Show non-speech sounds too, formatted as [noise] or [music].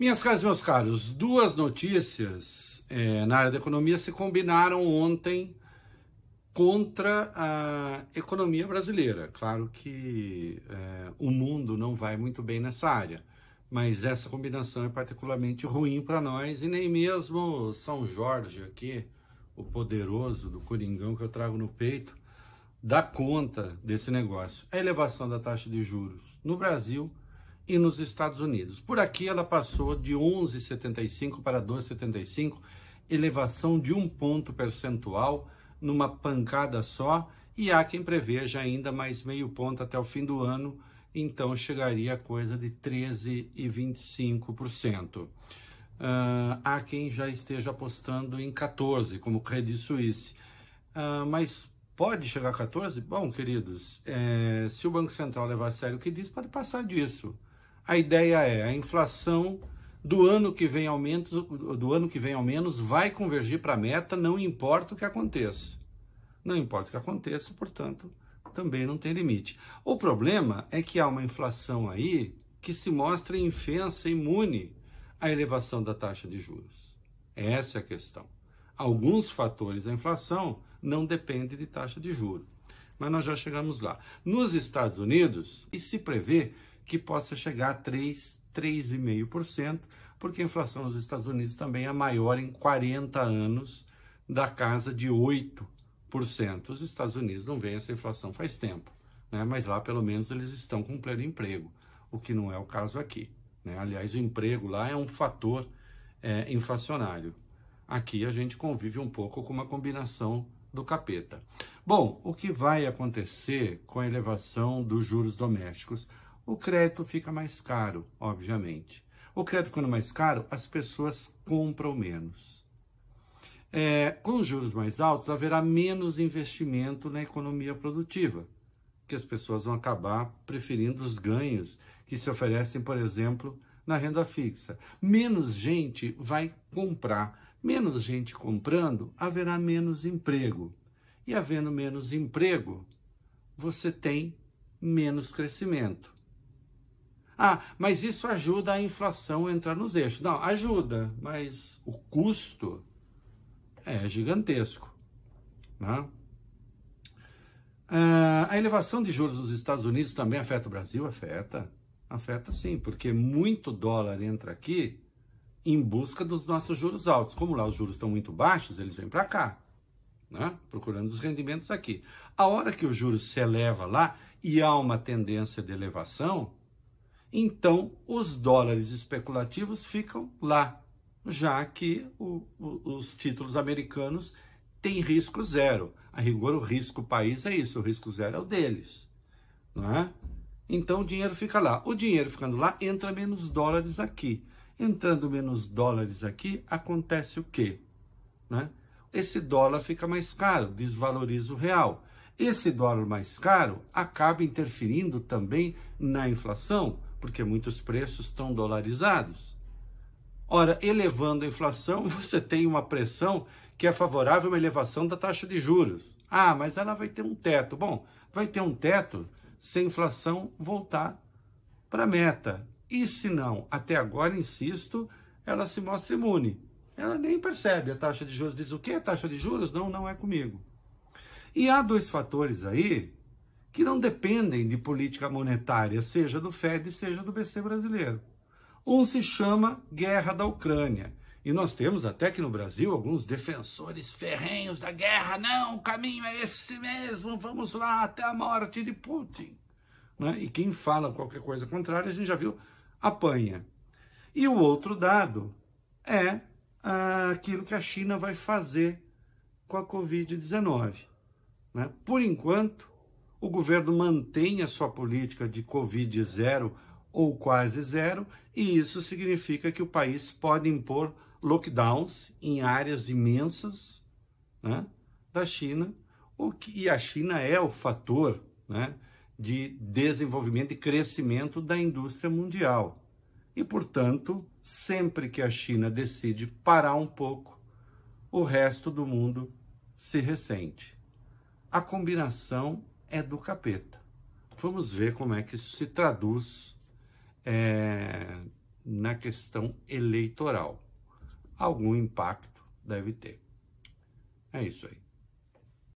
Minhas caras, meus caros, duas notícias é, na área da economia se combinaram ontem contra a economia brasileira. Claro que é, o mundo não vai muito bem nessa área, mas essa combinação é particularmente ruim para nós e nem mesmo São Jorge aqui, o poderoso do Coringão que eu trago no peito, dá conta desse negócio. A elevação da taxa de juros no Brasil e nos Estados Unidos. Por aqui ela passou de 11,75 para 12,75, elevação de um ponto percentual numa pancada só, e há quem preveja ainda mais meio ponto até o fim do ano, então chegaria a coisa de 13,25%. Uh, ah, há quem já esteja apostando em 14, como Credit Suisse. Uh, mas pode chegar a 14? Bom, queridos, é, se o Banco Central levar a sério o que diz, pode passar disso. A ideia é a inflação do ano que vem ao menos, do ano que vem ao menos vai convergir para a meta, não importa o que aconteça. Não importa o que aconteça, portanto, também não tem limite. O problema é que há uma inflação aí que se mostra infensa, imune à elevação da taxa de juros. Essa é a questão. Alguns fatores da inflação não dependem de taxa de juros. Mas nós já chegamos lá. Nos Estados Unidos, e se prevê que possa chegar a 3, 3,5%, porque a inflação nos Estados Unidos também é maior em 40 anos da casa de 8%. Os Estados Unidos não vêem essa inflação faz tempo, né? mas lá pelo menos eles estão com pleno emprego, o que não é o caso aqui. Né? Aliás, o emprego lá é um fator é, inflacionário. Aqui a gente convive um pouco com uma combinação do capeta. Bom, o que vai acontecer com a elevação dos juros domésticos? o crédito fica mais caro, obviamente. O crédito ficando mais caro, as pessoas compram menos. É, com juros mais altos, haverá menos investimento na economia produtiva, que as pessoas vão acabar preferindo os ganhos que se oferecem, por exemplo, na renda fixa. Menos gente vai comprar, menos gente comprando, haverá menos emprego. E havendo menos emprego, você tem menos crescimento. Ah, mas isso ajuda a inflação a entrar nos eixos. Não, ajuda, mas o custo é gigantesco. Né? Ah, a elevação de juros nos Estados Unidos também afeta o Brasil? Afeta. Afeta sim, porque muito dólar entra aqui em busca dos nossos juros altos. Como lá os juros estão muito baixos, eles vêm para cá, né? procurando os rendimentos aqui. A hora que o juros se eleva lá e há uma tendência de elevação, então os dólares especulativos ficam lá, já que o, o, os títulos americanos têm risco zero. A rigor, o risco país é isso, o risco zero é o deles. Não é? Então o dinheiro fica lá. O dinheiro ficando lá, entra menos dólares aqui. Entrando menos dólares aqui, acontece o quê? Né? Esse dólar fica mais caro, desvaloriza o real. Esse dólar mais caro acaba interferindo também na inflação, porque muitos preços estão dolarizados. Ora, elevando a inflação, [laughs] você tem uma pressão que é favorável a uma elevação da taxa de juros. Ah, mas ela vai ter um teto. Bom, vai ter um teto se a inflação voltar para a meta. E se não, até agora, insisto, ela se mostra imune. Ela nem percebe a taxa de juros. Diz o que? Taxa de juros? Não, não é comigo. E há dois fatores aí que não dependem de política monetária, seja do Fed, seja do BC brasileiro. Um se chama Guerra da Ucrânia. E nós temos até aqui no Brasil alguns defensores ferrenhos da guerra. Não, o caminho é esse mesmo, vamos lá até a morte de Putin. Né? E quem fala qualquer coisa contrária, a gente já viu, apanha. E o outro dado é ah, aquilo que a China vai fazer com a Covid-19. Né? Por enquanto, o governo mantém a sua política de Covid zero ou quase zero, e isso significa que o país pode impor lockdowns em áreas imensas né, da China, o que, e a China é o fator né, de desenvolvimento e crescimento da indústria mundial. E, portanto, sempre que a China decide parar um pouco, o resto do mundo se ressente. A combinação é do capeta. Vamos ver como é que isso se traduz é, na questão eleitoral. Algum impacto deve ter. É isso aí.